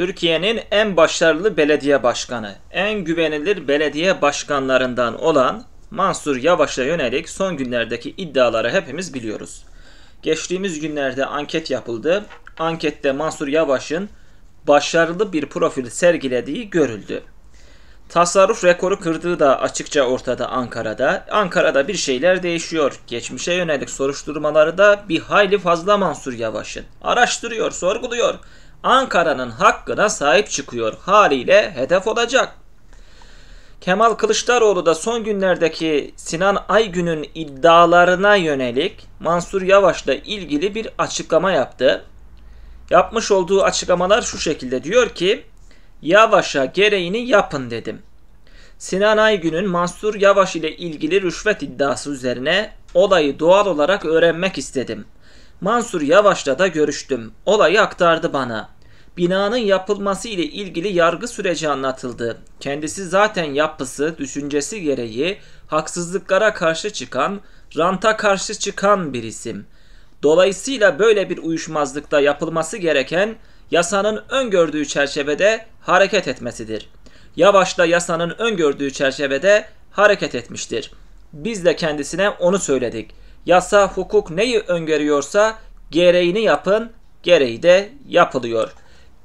Türkiye'nin en başarılı belediye başkanı, en güvenilir belediye başkanlarından olan Mansur Yavaş'a yönelik son günlerdeki iddiaları hepimiz biliyoruz. Geçtiğimiz günlerde anket yapıldı. Ankette Mansur Yavaş'ın başarılı bir profil sergilediği görüldü. Tasarruf rekoru kırdığı da açıkça ortada Ankara'da. Ankara'da bir şeyler değişiyor. Geçmişe yönelik soruşturmaları da bir hayli fazla Mansur Yavaş'ın. Araştırıyor, sorguluyor. Ankara'nın hakkına sahip çıkıyor haliyle hedef olacak. Kemal Kılıçdaroğlu da son günlerdeki Sinan Aygün'ün iddialarına yönelik Mansur Yavaş'la ilgili bir açıklama yaptı. Yapmış olduğu açıklamalar şu şekilde diyor ki Yavaş'a gereğini yapın dedim. Sinan Aygün'ün Mansur Yavaş ile ilgili rüşvet iddiası üzerine olayı doğal olarak öğrenmek istedim. Mansur Yavaş'la da görüştüm. Olayı aktardı bana binanın yapılması ile ilgili yargı süreci anlatıldı. Kendisi zaten yapısı, düşüncesi gereği haksızlıklara karşı çıkan, ranta karşı çıkan bir isim. Dolayısıyla böyle bir uyuşmazlıkta yapılması gereken yasanın öngördüğü çerçevede hareket etmesidir. Yavaşla yasanın öngördüğü çerçevede hareket etmiştir. Biz de kendisine onu söyledik. Yasa, hukuk neyi öngörüyorsa gereğini yapın, gereği de yapılıyor.''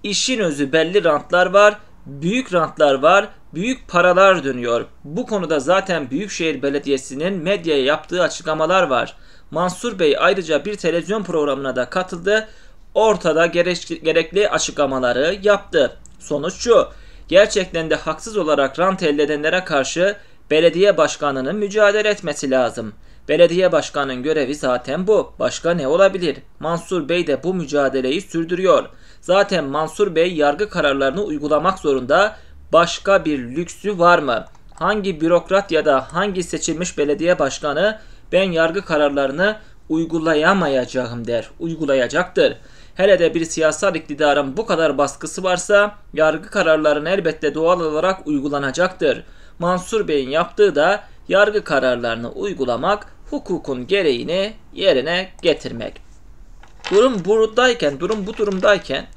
İşin özü belli rantlar var, büyük rantlar var, büyük paralar dönüyor. Bu konuda zaten Büyükşehir Belediyesi'nin medyaya yaptığı açıklamalar var. Mansur Bey ayrıca bir televizyon programına da katıldı. Ortada gerekli açıklamaları yaptı. Sonuç şu. Gerçekten de haksız olarak rant elde edenlere karşı belediye başkanının mücadele etmesi lazım. Belediye başkanının görevi zaten bu. Başka ne olabilir? Mansur Bey de bu mücadeleyi sürdürüyor. Zaten Mansur Bey yargı kararlarını uygulamak zorunda. Başka bir lüksü var mı? Hangi bürokrat ya da hangi seçilmiş belediye başkanı ben yargı kararlarını uygulayamayacağım der. Uygulayacaktır. Hele de bir siyasal iktidarın bu kadar baskısı varsa yargı kararlarını elbette doğal olarak uygulanacaktır. Mansur Bey'in yaptığı da yargı kararlarını uygulamak, hukukun gereğini yerine getirmek. Durum buradayken, durum bu durumdayken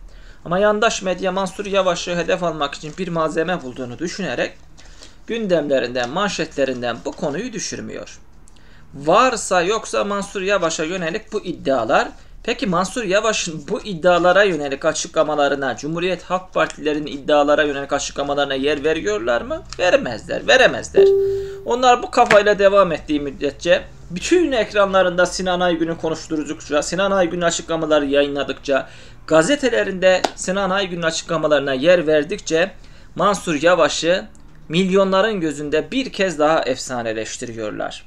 ama yandaş medya Mansur Yavaş'ı hedef almak için bir malzeme bulduğunu düşünerek gündemlerinden, manşetlerinden bu konuyu düşürmüyor. Varsa yoksa Mansur Yavaş'a yönelik bu iddialar Peki Mansur Yavaş'ın bu iddialara yönelik açıklamalarına, Cumhuriyet Halk Partilerinin iddialara yönelik açıklamalarına yer veriyorlar mı? Vermezler, veremezler. Onlar bu kafayla devam ettiği müddetçe bütün ekranlarında Sinan Aygün'ü konuşturucukça, Sinan Aygün'ün açıklamaları yayınladıkça, gazetelerinde Sinan Aygün'ün açıklamalarına yer verdikçe Mansur Yavaş'ı milyonların gözünde bir kez daha efsaneleştiriyorlar.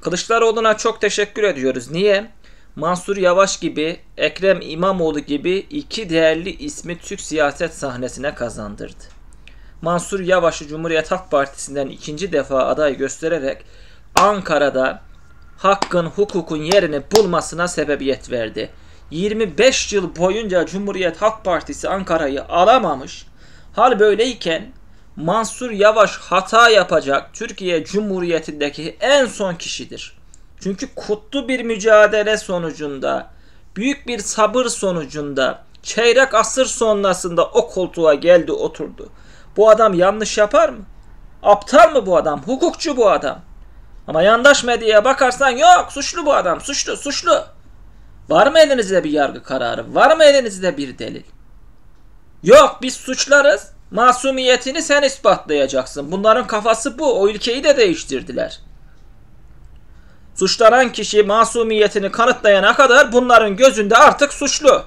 Kılıçdaroğlu'na çok teşekkür ediyoruz. Niye? Mansur Yavaş gibi, Ekrem İmamoğlu gibi iki değerli ismi Türk siyaset sahnesine kazandırdı. Mansur Yavaş'ı Cumhuriyet Halk Partisi'nden ikinci defa aday göstererek Ankara'da hakkın hukukun yerini bulmasına sebebiyet verdi. 25 yıl boyunca Cumhuriyet Halk Partisi Ankara'yı alamamış. Hal böyleyken Mansur Yavaş hata yapacak Türkiye Cumhuriyeti'ndeki en son kişidir. Çünkü kutlu bir mücadele sonucunda, büyük bir sabır sonucunda, çeyrek asır sonrasında o koltuğa geldi oturdu. Bu adam yanlış yapar mı? Aptal mı bu adam? Hukukçu bu adam. Ama yandaş medyaya bakarsan yok suçlu bu adam suçlu suçlu. Var mı elinizde bir yargı kararı? Var mı elinizde bir delil? Yok biz suçlarız. Masumiyetini sen ispatlayacaksın. Bunların kafası bu. O ülkeyi de değiştirdiler. Suçlanan kişi masumiyetini kanıtlayana kadar bunların gözünde artık suçlu.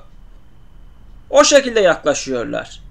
O şekilde yaklaşıyorlar.